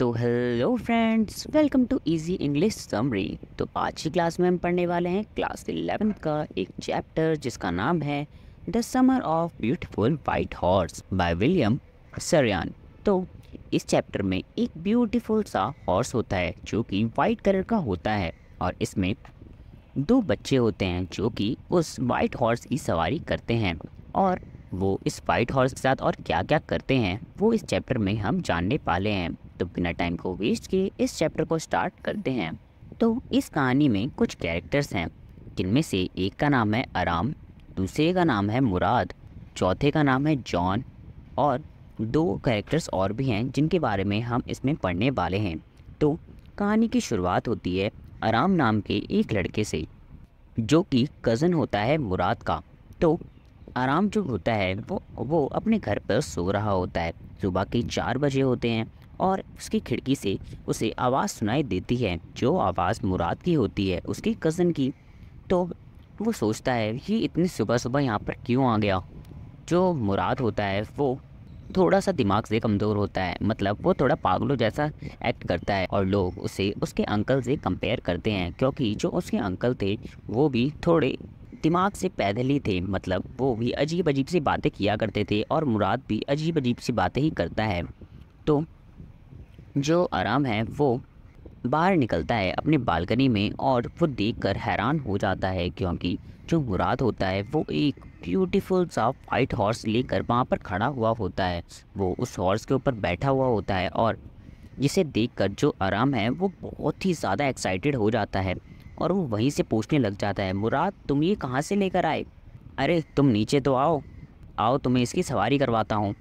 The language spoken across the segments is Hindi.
तो hello friends welcome to easy English summary तो आज की क्लास में हम पढ़ने वाले हैं क्लास इलेवेंथ का एक चैप्टर जिसका नाम है the summer of beautiful white horse by William Saroyan तो इस चैप्टर में एक ब्यूटीफुल सा हॉर्स होता है जो कि वाइट कलर का होता है और इसमें दो बच्चे होते हैं जो कि उस वाइट हॉर्स की सवारी करते हैं और वो इस वाइट हॉर्स के साथ और क्या क्या करते हैं वो इस चैप्टर में हम जानने पाले हैं तो बिना टाइम को वेस्ट किए इस चैप्टर को स्टार्ट करते हैं तो इस कहानी में कुछ कैरेक्टर्स हैं जिनमें से एक का नाम है आराम दूसरे का नाम है मुराद चौथे का नाम है जॉन और दो कैरेक्टर्स और भी हैं जिनके बारे में हम इसमें पढ़ने वाले हैं तो कहानी की शुरुआत होती है आराम नाम के एक लड़के से जो कि कज़न होता है मुराद का तो आराम जो होता है वो वो अपने घर पर सो रहा होता है सुबह के चार बजे होते हैं और उसकी खिड़की से उसे आवाज़ सुनाई देती है जो आवाज़ मुराद की होती है उसकी कज़न की तो वो सोचता है कि इतनी सुबह सुबह यहाँ पर क्यों आ गया जो मुराद होता है वो थोड़ा सा दिमाग से कमज़ोर होता है मतलब वो थोड़ा पागलों जैसा एक्ट करता है और लोग उसे उसके अंकल से कंपेयर करते हैं क्योंकि जो उसके अंकल थे वो भी थोड़े दिमाग से पैदल ही थे मतलब वो भी अजीब अजीब सी बातें किया करते थे और मुराद भी अजीब अजीब सी बातें ही करता है तो जो आराम है वो बाहर निकलता है अपने बालकनी में और वो देखकर हैरान हो जाता है क्योंकि जो मुराद होता है वो एक ब्यूटीफुल सा वाइट हॉर्स लेकर वहाँ पर खड़ा हुआ होता है वो उस हॉर्स के ऊपर बैठा हुआ होता है और जिसे देखकर जो आराम है वो बहुत ही ज़्यादा एक्साइटेड हो जाता है और वो वहीं से पूछने लग जाता है मुराद तुम ये कहाँ से लेकर आए अरे तुम नीचे तो आओ आओ तुम्हें इसकी सवारी करवाता हूँ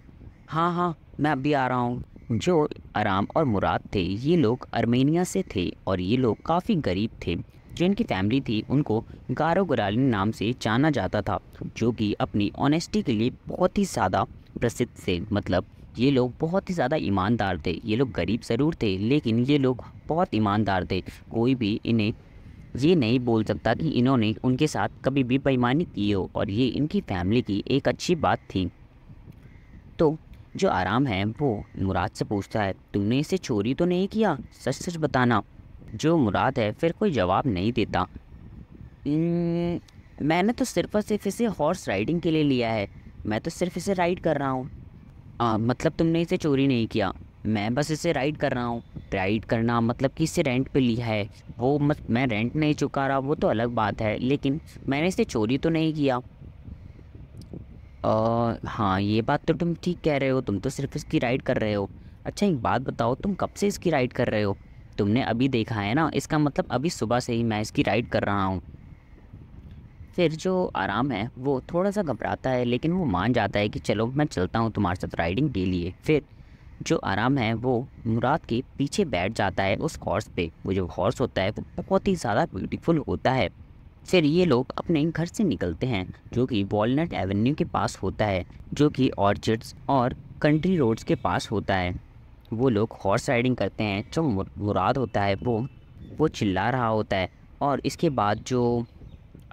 हाँ हाँ मैं अभी आ रहा हूँ जो आराम और मुराद थे ये लोग आर्मेनिया से थे और ये लोग काफ़ी गरीब थे जो इनकी फैमिली थी उनको गारो गुरालिन नाम से जाना जाता था जो कि अपनी ऑनेस्टी के लिए बहुत ही ज़्यादा प्रसिद्ध थे मतलब ये लोग बहुत ही ज़्यादा ईमानदार थे ये लोग गरीब ज़रूर थे लेकिन ये लोग बहुत ईमानदार थे कोई भी इन्हें ये नहीं बोल सकता कि इन्होंने उनके साथ कभी भी बेईमानी की हो और ये इनकी फैमिली की एक अच्छी बात थी तो जो आराम है वो मुराद से पूछता है तुमने इसे चोरी तो नहीं किया सच सच बताना जो मुराद है फिर कोई जवाब नहीं देता मैंने तो सिर्फ और सिर्फ इसे हॉर्स राइडिंग के लिए लिया है मैं तो सिर्फ इसे राइड कर रहा हूँ मतलब तुमने इसे चोरी नहीं किया मैं बस इसे राइड कर रहा हूँ राइड करना मतलब कि इसे रेंट पे लिया है वो मत मैं रेंट नहीं चुका रहा वो तो अलग बात है लेकिन मैंने इसे चोरी तो नहीं किया आ, हाँ ये बात तो तुम ठीक कह रहे हो तुम तो सिर्फ इसकी राइड कर रहे हो अच्छा एक बात बताओ तुम कब से इसकी राइड कर रहे हो तुमने अभी देखा है ना इसका मतलब अभी सुबह से ही मैं इसकी राइड कर रहा हूँ फिर जो आराम है वो थोड़ा सा घबराता है लेकिन वो मान जाता है कि चलो मैं चलता हूँ तुम्हारे साथ राइडिंग के लिए फिर जो आराम है वो मुराद के पीछे बैठ जाता है उस हॉर्स पे वो जो हॉर्स होता है वो बहुत ही ज़्यादा ब्यूटीफुल होता है फिर ये लोग अपने घर से निकलते हैं जो कि वॉलनट एवेन्यू के पास होता है जो कि ऑर्चिड्स और कंट्री रोड्स के पास होता है वो लोग हॉर्स राइडिंग करते हैं जो मुराद होता है वो वो चिल्ला रहा होता है और इसके बाद जो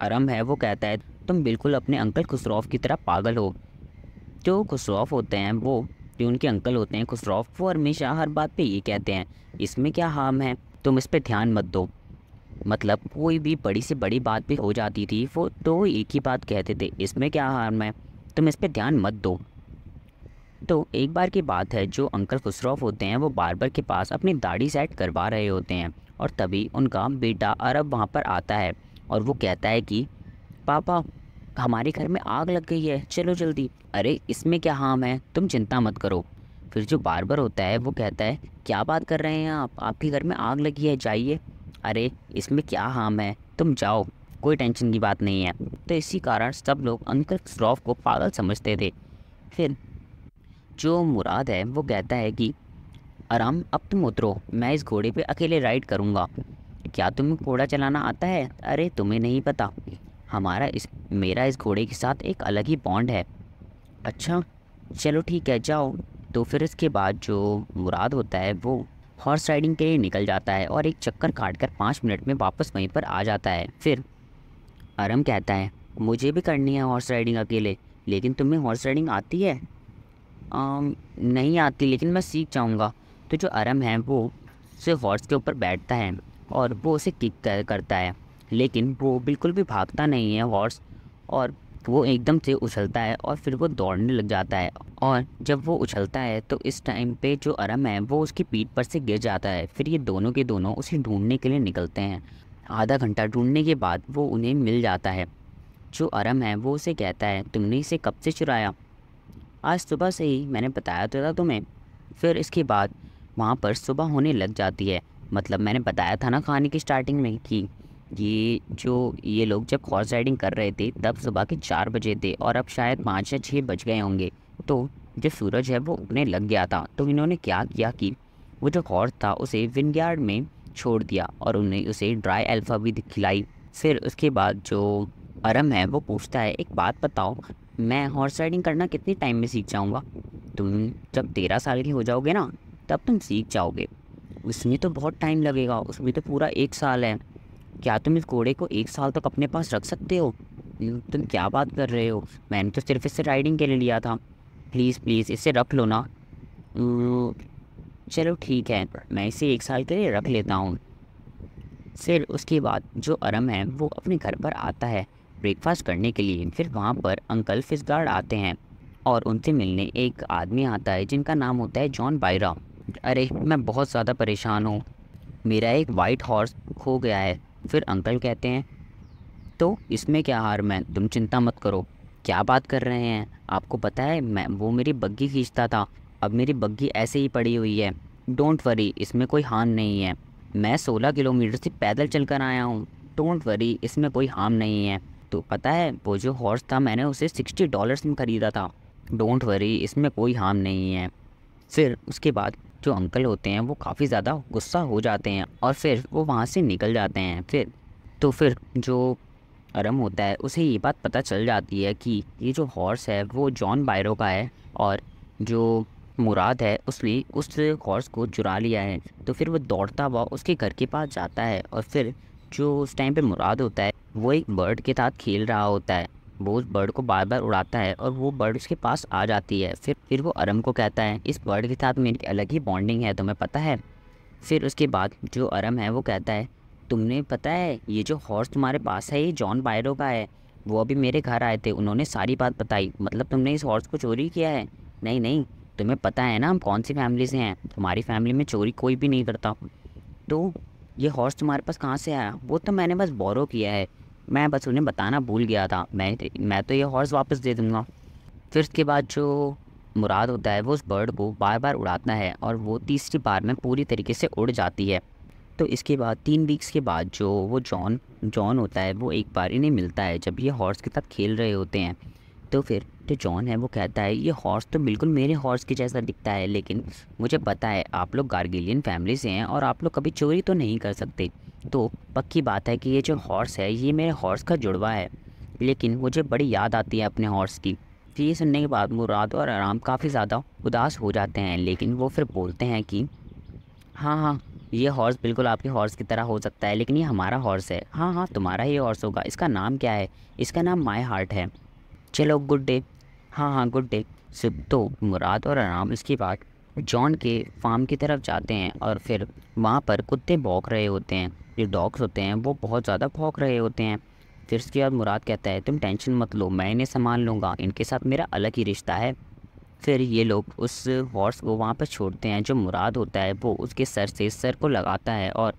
अरम है वो कहता है तुम बिल्कुल अपने अंकल खुसरौफ की तरह पागल हो जो खुसरौफ होते हैं वो जो उनके अंकल होते हैं खुसरौफ वो हमेशा हर बात पे ये कहते हैं इसमें क्या हार्म है तुम इस पर ध्यान मत दो मतलब कोई भी बड़ी से बड़ी बात भी हो जाती थी वो तो एक ही बात कहते थे इसमें क्या हार्म है तुम इस पर ध्यान मत दो तो एक बार की बात है जो अंकल खुसरॉफ होते हैं वो बारबर के पास अपनी दाढ़ी सेट करवा रहे होते हैं और तभी उनका बेटा अरब वहाँ पर आता है और वो कहता है कि पापा हमारे घर में आग लग गई है चलो जल्दी अरे इसमें क्या हार्म है तुम चिंता मत करो फिर जो बारबर होता है वो कहता है क्या बात कर रहे हैं आप आपके घर में आग लगी है जाइए अरे इसमें क्या हाम है तुम जाओ कोई टेंशन की बात नहीं है तो इसी कारण सब लोग अंकल श्रॉफ को पागल समझते थे फिर जो मुराद है वो कहता है कि आराम अब तुम उतरो मैं इस घोड़े पे अकेले राइड करूँगा क्या तुम्हें घोड़ा चलाना आता है अरे तुम्हें नहीं पता हमारा इस मेरा इस घोड़े के साथ एक अलग ही बॉन्ड है अच्छा चलो ठीक है जाओ तो फिर इसके बाद जो मुराद होता है वो हॉर्स राइडिंग के लिए निकल जाता है और एक चक्कर काट कर पाँच मिनट में वापस वहीं पर आ जाता है फिर अरम कहता है मुझे भी करनी है हॉर्स राइडिंग अकेले लेकिन तुम्हें हॉर्स राइडिंग आती है आ, नहीं आती लेकिन मैं सीख जाऊँगा तो जो अरम है वो सिर्फ हॉर्स के ऊपर बैठता है और वो उसे किक करता है लेकिन वो बिल्कुल भी भागता नहीं है हॉर्स और वो एकदम से उछलता है और फिर वो दौड़ने लग जाता है और जब वो उछलता है तो इस टाइम पे जो अरम है वो उसकी पीठ पर से गिर जाता है फिर ये दोनों के दोनों उसे ढूंढने के लिए निकलते हैं आधा घंटा ढूंढने के बाद वो उन्हें मिल जाता है जो अरम है वो उसे कहता है तुमने इसे कब से चुराया आज सुबह से ही मैंने बताया तो था तुम्हें फिर इसके बाद वहाँ पर सुबह होने लग जाती है मतलब मैंने बताया था ना कहानी की स्टार्टिंग में कि ये जो ये लोग जब हॉर्स राइडिंग कर रहे थे तब सुबह के चार बजे थे और अब शायद पाँच या छः बज गए होंगे तो जो सूरज है वो उगने लग गया था तो इन्होंने क्या किया कि वो जो हॉर्स था उसे विनयार्ड में छोड़ दिया और उन्हें उसे ड्राई अल्फ़ा भी खिलाई फिर उसके बाद जो अरम है वो पूछता है एक बात बताओ मैं हॉर्स राइडिंग करना कितने टाइम में सीख जाऊँगा तुम जब तेरह साल के हो जाओगे ना तब तुम सीख जाओगे उसमें तो बहुत टाइम लगेगा उसमें तो पूरा एक साल है क्या तुम इस घोड़े को एक साल तक अपने पास रख सकते हो तुम क्या बात कर रहे हो मैंने तो सिर्फ इससे राइडिंग के लिए लिया था प्लीज़ प्लीज़ इसे रख लो ना चलो ठीक है मैं इसे एक साल के लिए रख लेता हूँ फिर उसके बाद जो अरम है वो अपने घर पर आता है ब्रेकफास्ट करने के लिए फिर वहाँ पर अंकल फिश गार्ड आते हैं और उनसे मिलने एक आदमी आता है जिनका नाम होता है जॉन बायरा अरे मैं बहुत ज़्यादा परेशान हूँ मेरा एक वाइट हॉर्स खो गया है फिर अंकल कहते हैं तो इसमें क्या हार मैं तुम चिंता मत करो क्या बात कर रहे हैं आपको पता है मैं वो मेरी बग्घी खींचता था अब मेरी बग्घी ऐसे ही पड़ी हुई है डोंट वरी इसमें कोई हार्म नहीं है मैं सोलह किलोमीटर से पैदल चल कर आया हूँ डोंट वरी इसमें कोई हार्म नहीं है तो पता है वो जो हॉर्स था मैंने उसे सिक्सटी डॉलर्स में ख़रीदा था डोंट वरी इसमें कोई हार्म नहीं है फिर उसके बाद जो अंकल होते हैं वो काफ़ी ज़्यादा गुस्सा हो जाते हैं और फिर वो वहाँ से निकल जाते हैं फिर तो फिर जो अरम होता है उसे ये बात पता चल जाती है कि ये जो हॉर्स है वो जॉन बायरो का है और जो मुराद है उसने उस हॉर्स को चुरा लिया है तो फिर वो दौड़ता हुआ उसके घर के पास जाता है और फिर जो उस टाइम पे मुराद होता है वो एक बर्ड के साथ खेल रहा होता है वो उस बर्ड को बार बार उड़ाता है और वो बर्ड उसके पास आ जाती है फिर फिर वो अरम को कहता है इस बर्ड के साथ मेरी अलग ही बॉन्डिंग है तुम्हें पता है फिर उसके बाद जो अरम है वो कहता है तुमने पता है ये जो हॉर्स तुम्हारे पास है ये जॉन बायरो का है वो अभी मेरे घर आए थे उन्होंने सारी बात बताई मतलब तुमने इस हॉर्स को चोरी किया है नहीं नहीं तुम्हें पता है ना हम कौन सी फैमिली से हैं तुम्हारी फैमिली में चोरी कोई भी नहीं करता तो ये हॉर्स तुम्हारे पास कहाँ से आया वो तो मैंने बस बोरो किया है मैं बस उन्हें बताना भूल गया था मैं मैं तो ये हॉर्स वापस दे दूँगा फिर उसके बाद जो मुराद होता है वो उस बर्ड को बार बार उड़ाता है और वो तीसरी बार में पूरी तरीके से उड़ जाती है तो इसके बाद तीन वीक्स के बाद जो वो जॉन जॉन होता है वो एक बार इन्हें मिलता है जब ये हॉर्स के साथ खेल रहे होते हैं तो फिर जो जॉन है वो कहता है ये हॉर्स तो बिल्कुल मेरे हॉर्स के जैसा दिखता है लेकिन मुझे पता है आप लोग गार्गिलियन फैमिली से हैं और आप लोग कभी चोरी तो नहीं कर सकते तो पक्की बात है कि ये जो हॉर्स है ये मेरे हॉर्स का जुड़वा है लेकिन मुझे बड़ी याद आती है अपने हॉर्स की ये सुनने के बाद मुराद और आराम काफ़ी ज़्यादा उदास हो जाते हैं लेकिन वो फिर बोलते हैं कि हाँ हाँ ये हॉर्स बिल्कुल आपके हॉर्स की तरह हो सकता है लेकिन ये हमारा हॉर्स है हाँ हाँ तुम्हारा ही हॉर्स होगा इसका नाम क्या है इसका नाम माय हार्ट है चलो गुड डे हाँ हाँ गुड डे सिर्फ तो मुराद और आराम इसके बाद जॉन के फार्म की तरफ जाते हैं और फिर वहाँ पर कुत्ते भौंक रहे होते हैं ये डॉग्स होते हैं वो बहुत ज़्यादा भौंक रहे होते हैं फिर उसके बाद मुराद कहता है तुम टेंशन मत लो मैं इन्हें संभाल लूँगा इनके साथ मेरा अलग ही रिश्ता है फिर ये लोग उस हॉर्स को वहाँ पर छोड़ते हैं जो मुराद होता है वो उसके सर से सर को लगाता है और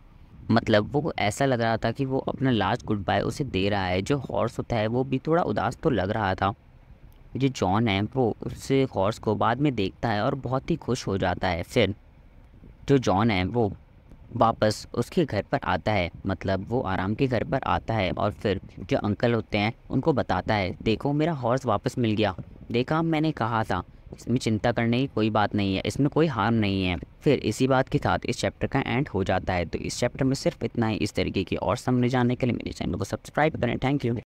मतलब वो ऐसा लग रहा था कि वो अपना लास्ट गुड बाय उसे दे रहा है जो हॉर्स होता है वो भी थोड़ा उदास तो लग रहा था जो जॉन है वो उस हॉर्स को बाद में देखता है और बहुत ही खुश हो जाता है फिर जो जॉन है वो वापस उसके घर पर आता है मतलब वो आराम के घर पर आता है और फिर जो अंकल होते हैं उनको बताता है देखो मेरा हॉर्स वापस मिल गया देखा मैंने कहा था इसमें चिंता करने की कोई बात नहीं है इसमें कोई हार्म नहीं है फिर इसी बात के साथ इस चैप्टर का एंड हो जाता है तो इस चैप्टर में सिर्फ इतना ही इस तरीके की और समझ जाने के लिए मेरे चैनल को सब्सक्राइब करें थैंक यू